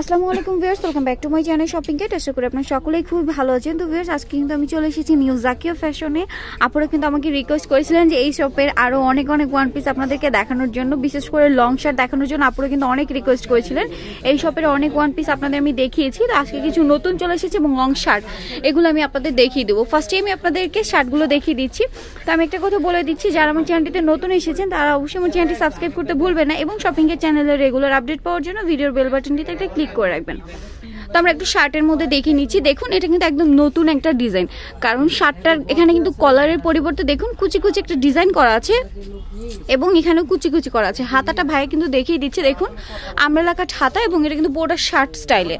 আসসালামু আলাইকুম viewers welcome back to my channel shopping gate আশা করি আপনার সকলেই খুব ভালো আছেন তো ভিউয়ার্স আজকে কিন্তু আমি চলে এসেছি নিউ জাকিও ফ্যাশনে আপনারা কিন্তু আমাকে রিকোয়েস্ট করেছিলেন যে এই শপের আরও অনেক অনেক ওয়ান পিস আপনাদেরকে দেখানোর জন্য বিশেষ করে লং শার্ট দেখানোর জন্য আপনারা কিন্তু অনেক রিকোয়েস্ট করেছিলেন এই শপের অনেক ওয়ান পিস আপনাদের আমি দেখিয়েছি তো আজকে কিছু নতুন চলে এসেছে এবং লং শার্ট এগুলো আমি আপনাদের দেখিয়ে দেবো ফার্স্টে আমি আপনাদেরকে শার্টগুলো দেখিয়ে দিচ্ছি তো আমি একটা কথা বলে দিচ্ছি যারা আমার চ্যানেলটিতে নতুন এসেছেন তারা অবশ্যই আমার চ্যানেলটি সাবস্ক্রাইব করতে ভুলবেন না এবং শপিংয়ের চ্যানেলের রেগুলার আপডেট পাওয়ার জন্য ভিডিওর বেল বাটনটিতে একটা ক্লিক করে রাখবেন তো আমরা একটু শার্টের মধ্যে দেখে নিচ্ছি দেখুন এটা কিন্তু একদম নতুন একটা ডিজাইন কারণ শার্টটার এখানে কিন্তু কলারের পরিবর্তে দেখুন কুচি কুচি একটা ডিজাইন করা আছে এবং এখানেও কুচি কুচি করা আছে হাতাটা ভাই কিন্তু দেখিয়ে দিচ্ছে দেখুন আমরা কাট হাতা এবং এটা কিন্তু পুরোটা শার্ট স্টাইলে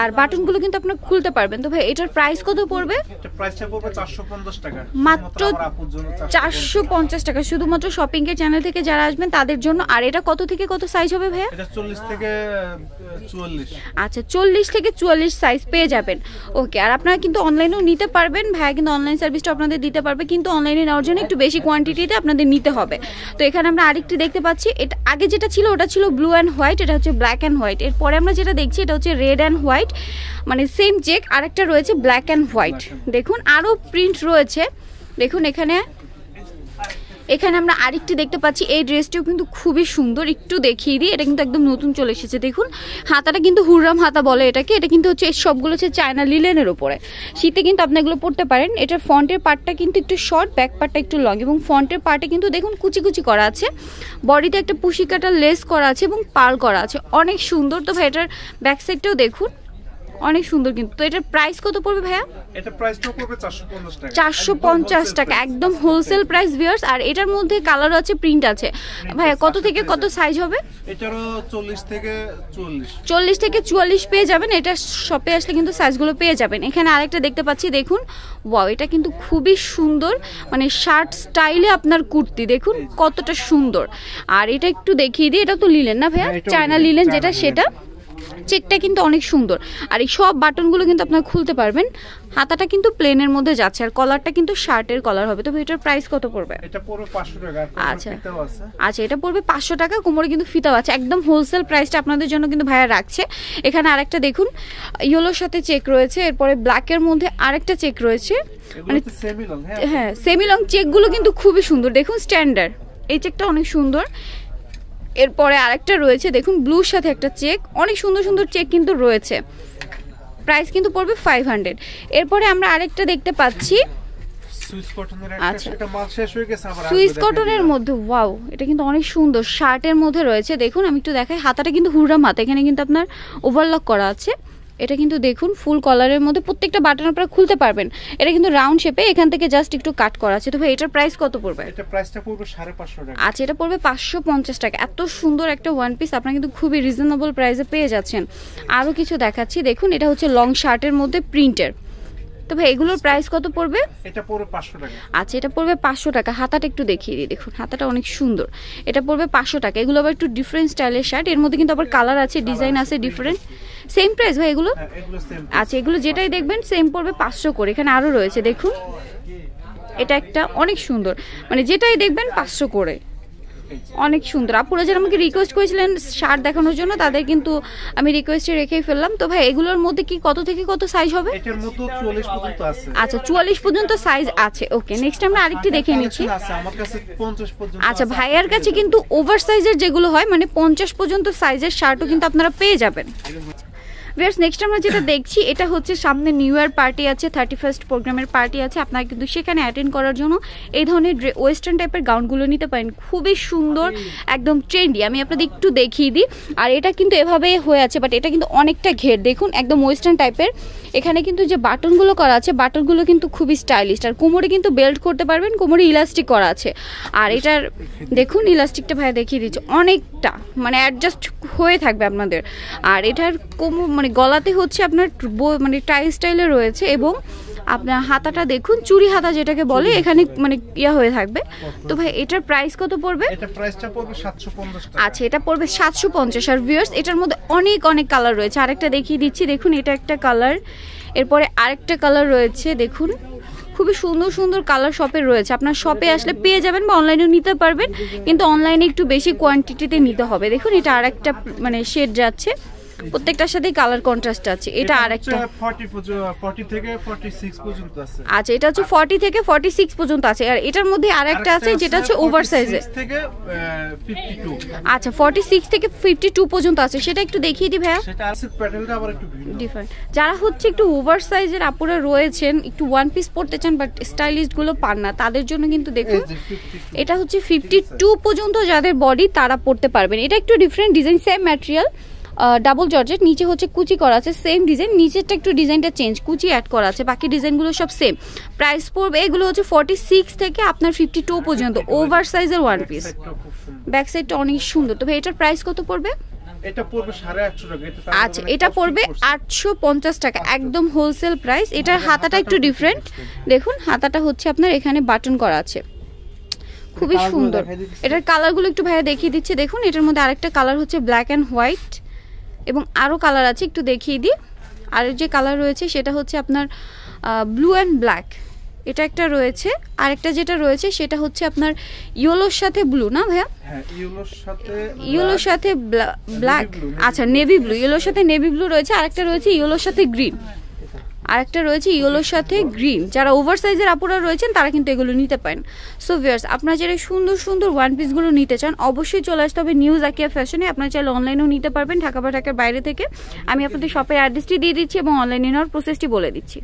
আর বাটনগুলো কিন্তু আপনার খুলতে পারবেন তো ভাই এটার প্রাইস কত পড়বে মাত্র চারশো পঞ্চাশ টাকা শুধুমাত্র শপিং এর চ্যানেল থেকে যারা আসবেন তাদের জন্য আর এটা কত থেকে কত সাইজ হবে ভাইয়া আচ্ছা চল্লিশ থেকে চুয়াল্লিশ সাইজ পেয়ে যাবেন ওকে আর আপনারা কিন্তু অনলাইনেও নিতে পারবেন ভাইয়া কিন্তু অনলাইন সার্ভিসটা আপনাদের দিতে পারবে কিন্তু অনলাইনে নেওয়ার জন্য একটু বেশি কোয়ান্টিটিতে আপনাদের নিতে হবে তো এখানে আমরা আরেকটি দেখতে পাচ্ছি এটা আগে যেটা ছিল ওটা ছিল ব্লু অ্যান্ড হোয়াইট এটা হচ্ছে ব্ল্যাক অ্যান্ড হোয়াইট এরপরে আমরা যেটা দেখছি এটা হচ্ছে রেড অ্যান্ড হোয়াইট মানে সেম চেক আরেকটা রয়েছে ব্ল্যাক অ্যান্ড হোয়াইট দেখুন আরও প্রিন্ট রয়েছে দেখুন এখানে এখানে আমরা আরেকটি দেখতে পাচ্ছি এই ড্রেসটিও কিন্তু খুবই সুন্দর একটু দেখিয়ে দিই এটা কিন্তু একদম নতুন চলে এসেছে দেখুন হাতাটা কিন্তু হুররাম হাতা বলে এটাকে এটা কিন্তু হচ্ছে সবগুলো হচ্ছে চায়না লিলেনের ওপরে শীতে কিন্তু আপনি এগুলো পড়তে পারেন এটার ফ্রন্টের পার্টটা কিন্তু একটু শর্ট ব্যাক পার্টটা একটু লং এবং ফ্রন্টের পার্টে কিন্তু দেখুন কুচি কুচি করা আছে বডিতে একটা পুষিকাটা লেস করা আছে এবং পাল করা আছে অনেক সুন্দর তো ভাই এটার ব্যাক সাইডটাও দেখুন অনেক সুন্দর কিন্তু তো এটার প্রাইস কত পড়বে ভাইয়া এটা প্রাইসটা পড়বে 450 টাকা 450 টাকা একদম হোলসেল প্রাইস ভিউয়ার্স আর এটার মধ্যে কালার আছে প্রিন্ট আছে ভাইয়া কত থেকে কত সাইজ হবে এটারও 40 থেকে 40 40 থেকে 44 পেয়ে যাবেন এটা শপে আসলে কিন্তু সাইজগুলো পেয়ে যাবেন এখানে আরেকটা দেখতে পাচ্ছি দেখুন ওয়াও এটা কিন্তু খুবই সুন্দর মানে শার্ট স্টাইলে আপনার কুর্তি দেখুন কতটা সুন্দর আর এটা একটু দেখিয়ে দিই এটা তো লিলেন না ভাইয়া চায়না হ্যাঁ, লিলেন যেটা সেটা চেকটা কিন্তু অনেক সুন্দর আর এই সব বাটনগুলো কিন্তু আপনারা খুলতে পারবেন হাতাটা কিন্তু প্লেনের মধ্যে যাচ্ছে আর কলারটা কিন্তু শার্টের কলার হবে তো এটার প্রাইস কত পড়বে এটা 500 টাকা আচ্ছা আচ্ছা এটা পড়বে 500 টাকা কোমরে কিন্তু ফিতাও আছে একদম হোলসেল প্রাইসটা আপনাদের জন্য কিন্তু ভাইয়া রাখছে এখানে আরেকটা দেখুন ইয়েলোর সাথে চেক রয়েছে এরপরে ব্ল্যাকের মধ্যে আরেকটা চেক রয়েছে মানে হ্যাঁ সেমি লং চেকগুলো কিন্তু খুবই সুন্দর দেখুন স্ট্যান্ডার্ড এই চেকটা অনেক সুন্দর এরপরে আরেকটা রয়েছে দেখুন ব্লুর সাথে একটা চেক অনেক সুন্দর সুন্দর চেক কিন্তু রয়েছে প্রাইস কিন্তু পড়বে ফাইভ হান্ড্রেড এরপরে আমরা আরেকটা দেখতে পাচ্ছি সুইস কটনের আচ্ছা। মধ্যে ওয়াও এটা কিন্তু অনেক সুন্দর শার্টের মধ্যে রয়েছে দেখুন আমি একটু দেখাই হাতাটা কিন্তু হুররা মাথা এখানে কিন্তু আপনার ওভারলক করা আছে এটা কিন্তু দেখুন ফুল কলারের মধ্যে প্রত্যেকটা বাটন আপনারা খুলতে পারবেন এটা কিন্তু রাউন্ড শেপে এখান থেকে জাস্ট একটু কাট করা আছে তো ভাই এটার প্রাইস কত পড়বে এটা প্রাইসটা পড়বে 550 টাকা আচ্ছা এটা পড়বে 550 টাকা এত সুন্দর একটা ওয়ান পিস আপনারা কিন্তু খুবই রিজনেবল প্রাইসে পেয়ে যাচ্ছেন আরও কিছু দেখাচ্ছি দেখুন এটা হচ্ছে লং শার্টের মধ্যে প্রিন্টের তবে এগুলোর প্রাইস কত পড়বে এটা পড়বে 500 টাকা আচ্ছা এটা পড়বে 500 টাকা হাতাটা একটু দেখিয়ে দিই দেখুন হাতাটা অনেক সুন্দর এটা পড়বে 500 টাকা এগুলো আবার একটু ডিফারেন্ট স্টাইলের শার্ট এর মধ্যে কিন্তু আবার কালার আছে ডিজাইন আছে ডিফারেন্ট সেম প্রাইস ভাই এগুলো হ্যাঁ, আচ্ছা এগুলো যেটাই দেখবেন সেম পড়বে পাঁচশো করে এখানে আরও রয়েছে দেখুন এটা একটা অনেক সুন্দর মানে যেটাই দেখবেন পাঁচশো করে অনেক সুন্দর আপুরা যারা আমাকে রিকোয়েস্ট করেছিলেন শার্ট দেখানোর জন্য তাদের কিন্তু আমি রিকোয়েস্টে রেখেই ফেললাম তো ভাই এগুলোর মধ্যে কি কত থেকে কত সাইজ হবে এটার মতো 44 পর্যন্ত আছে আচ্ছা 44 পর্যন্ত সাইজ আছে ওকে নেক্সট আমরা আরেকটি দেখে নিচ্ছি আমার কাছে 50 পর্যন্ত আচ্ছা ভাইয়ার কাছে কিন্তু ওভার সাইজের যেগুলো হয় মানে 50 পর্যন্ত সাইজের শার্টও কিন্তু আপনারা পেয়ে যাবেন ভিউয়ার্স নেক্সট আমরা যেটা দেখছি এটা হচ্ছে সামনে নিউ ইয়ার পার্টি আছে থার্টি ফার্স্ট প্রোগ্রামের পার্টি আছে আপনারা কিন্তু সেখানে অ্যাটেন্ড করার জন্য এই ধরনের ওয়েস্টার্ন টাইপের গাউনগুলো নিতে পারেন খুবই সুন্দর একদম ট্রেন্ডি আমি আপনাদের একটু দেখিয়ে দিই আর এটা কিন্তু এভাবে হয়ে আছে বাট এটা কিন্তু অনেকটা ঘের দেখুন একদম ওয়েস্টার্ন টাইপের এখানে কিন্তু যে বাটনগুলো করা আছে বাটনগুলো কিন্তু খুবই স্টাইলিশ আর কোমরে কিন্তু বেল্ট করতে পারবেন কোমরে ইলাস্টিক করা আছে আর এটার দেখুন ইলাস্টিকটা ভাই দেখিয়ে দিচ্ছে অনেকটা মানে অ্যাডজাস্ট হয়ে থাকবে আপনাদের আর এটার কোমর মানে মানে গলাতে হচ্ছে আপনার মানে টাই স্টাইলে রয়েছে এবং আপনার হাতাটা দেখুন চুরি হাতা যেটাকে বলে এখানে মানে ইয়া হয়ে থাকবে তো ভাই এটার প্রাইস কত পড়বে আচ্ছা এটা পড়বে সাতশো পঞ্চাশ আর ভিউর্স এটার মধ্যে অনেক অনেক কালার রয়েছে আরেকটা দেখিয়ে দিচ্ছি দেখুন এটা একটা কালার এরপরে আরেকটা কালার রয়েছে দেখুন খুবই সুন্দর সুন্দর কালার শপে রয়েছে আপনার শপে আসলে পেয়ে যাবেন বা অনলাইনেও নিতে পারবেন কিন্তু অনলাইনে একটু বেশি কোয়ান্টিটিতে নিতে হবে দেখুন এটা আর একটা মানে শেড যাচ্ছে প্রত্যেকটার সাথেই কালার কন্ট্রাস্ট আছে এটা আরেকটা 40 থেকে 46 পর্যন্ত আছে আচ্ছা এটা হচ্ছে 40 থেকে 46 পর্যন্ত আছে আর এটার মধ্যে আরেকটা আছে যেটা হচ্ছে ওভার সাইজে থেকে 52 আচ্ছা 46 থেকে 52 পর্যন্ত আছে সেটা একটু দেখিয়ে দি ভাইয়া সেটা আছে প্যাটার্নটা আবার একটু ভিন্ন ডিফারেন্ট যারা হচ্ছে একটু ওভার সাইজের আপুরা রয়েছেন একটু ওয়ান পিস পড়তে চান বাট স্টাইলিস্ট গুলো পান না তাদের জন্য কিন্তু দেখুন এটা হচ্ছে 52 পর্যন্ত যাদের বডি তারা পড়তে পারবেন এটা একটু different design same material double georgette নিচে হচ্ছে কুচি করা আছে সেম ডিজাইন নিচেরটা একটু ডিজাইনটা চেঞ্জ কুচি অ্যাড করা আছে বাকি ডিজাইনগুলো সব সেম প্রাইস পড়বে এগুলো হচ্ছে ফর্টি সিক্স থেকে আপনার ফিফটি টু পর্যন্ত ওভার সাইজের ওয়ান পিস ব্যাক সাইডটা অনেক সুন্দর তবে এটার প্রাইস কত পড়বে আচ্ছা এটা পড়বে 850 টাকা আচ্ছা, মানে একদম হোলসেল মানে প্রাইস এটার হাতাটা একটু ডিফারেন্ট দেখুন হাতাটা হচ্ছে আপনার এখানে বাটন করা আছে খুবই সুন্দর এটার কালারগুলো একটু ভাইয়া দেখিয়ে দিচ্ছে দেখুন এটার মধ্যে আরেকটা কালার হচ্ছে ব্ল্যাক অ্যান্ড হোয়াইট এবং আরও কালার আছে একটু দেখিয়ে দিই আর যে কালার রয়েছে সেটা হচ্ছে আপনার ব্লু অ্যান্ড ব্ল্যাক এটা একটা রয়েছে আর একটা যেটা রয়েছে সেটা হচ্ছে আপনার ইয়েলোর সাথে ব্লু না ভাইয়া ইয়েলোর হ্যাঁ, সাথে ব্ল্যাক আচ্ছা নেভি ব্লু ইয়েলোর সাথে নেভি ব্লু রয়েছে আরেকটা রয়েছে ইয়েলোর সাথে গ্রিন আরেকটা রয়েছে ইয়েলোর সাথে গ্রিন যারা ওভার সাইজের আপুরা রয়েছেন তারা কিন্তু এগুলো নিতে পারেন সো ভিয়ার্স আপনারা যারা সুন্দর সুন্দর ওয়ান পিসগুলো নিতে চান অবশ্যই চলে আসতে হবে নিউজ জাকিয়া ফ্যাশনে আপনারা চাইলে অনলাইনেও নিতে পারবেন ঢাকা বা ঢাকার বাইরে থেকে আমি আপনাদের শপের অ্যাড্রেসটি দিয়ে দিচ্ছি এবং অনলাইনে নেওয়ার প্রসেসটি বলে দিচ্ছি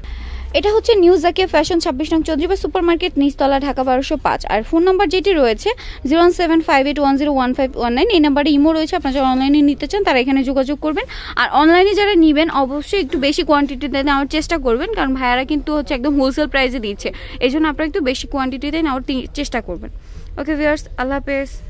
এটা হচ্ছে নিউ জাকে ফ্যাশন ছাব্বিশ নং বা সুপার মার্কেট নিচতলা ঢাকা বারোশো পাঁচ আর ফোন নাম্বার যেটি রয়েছে zero one seven five eight one zero one five one nine এই নাম্বারে ইমো রয়েছে আপনারা যারা অনলাইনে নিতে চান তারা এখানে যোগাযোগ করবেন আর অনলাইনে যারা নেবেন অবশ্যই একটু বেশি কোয়ান্টিটিতে নেওয়ার চেষ্টা করবেন কারণ ভাইয়ারা কিন্তু হচ্ছে একদম হোলসেল প্রাইসে দিচ্ছে এই জন্য আপনারা একটু বেশি কোয়ান্টিটিতে নেওয়ার চেষ্টা করবেন ওকে ভিয়ার্স আল্লাহ হাফেজ